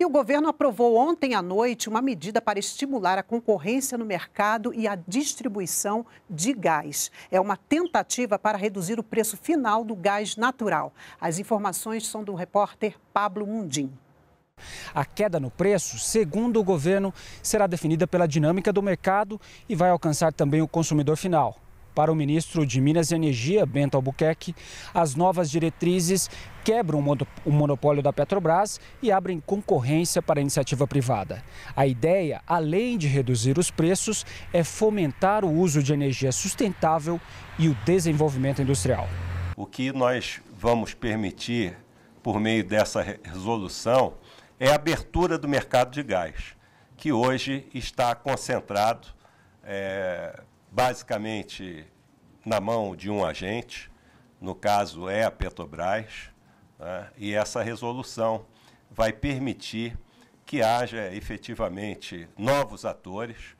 E o governo aprovou ontem à noite uma medida para estimular a concorrência no mercado e a distribuição de gás. É uma tentativa para reduzir o preço final do gás natural. As informações são do repórter Pablo Mundim. A queda no preço, segundo o governo, será definida pela dinâmica do mercado e vai alcançar também o consumidor final. Para o ministro de Minas e Energia, Bento Albuquerque, as novas diretrizes quebram o monopólio da Petrobras e abrem concorrência para a iniciativa privada. A ideia, além de reduzir os preços, é fomentar o uso de energia sustentável e o desenvolvimento industrial. O que nós vamos permitir por meio dessa resolução é a abertura do mercado de gás, que hoje está concentrado. É basicamente na mão de um agente, no caso é a Petrobras, né? e essa resolução vai permitir que haja efetivamente novos atores